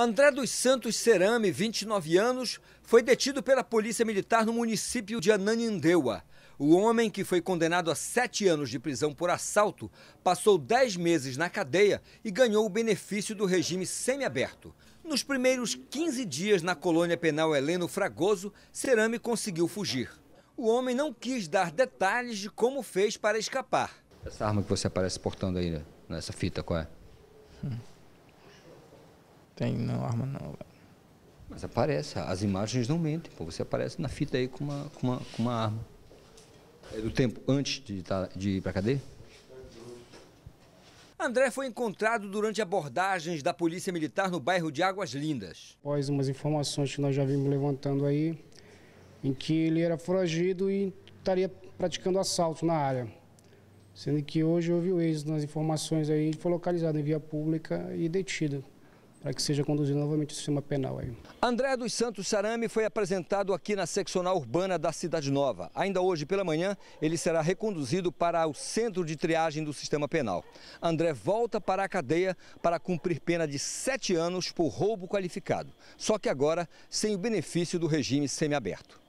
André dos Santos Cerame, 29 anos, foi detido pela Polícia Militar no município de Ananindeua. O homem, que foi condenado a sete anos de prisão por assalto, passou dez meses na cadeia e ganhou o benefício do regime semiaberto. Nos primeiros 15 dias na colônia penal Heleno Fragoso, Cerame conseguiu fugir. O homem não quis dar detalhes de como fez para escapar. Essa arma que você aparece portando aí nessa né? fita, qual é? Hum. Tem não arma não, Mas aparece, as imagens não mentem, pô. Você aparece na fita aí com uma, com uma, com uma arma. É do tempo antes de, tá, de ir pra cadeia? André foi encontrado durante abordagens da Polícia Militar no bairro de Águas Lindas. Após umas informações que nós já vimos levantando aí, em que ele era foragido e estaria praticando assalto na área. Sendo que hoje houve o êxito nas informações aí, ele foi localizado em via pública e detido para que seja conduzido novamente o sistema penal. Aí. André dos Santos Sarame foi apresentado aqui na seccional urbana da Cidade Nova. Ainda hoje pela manhã, ele será reconduzido para o centro de triagem do sistema penal. André volta para a cadeia para cumprir pena de sete anos por roubo qualificado, só que agora sem o benefício do regime semiaberto.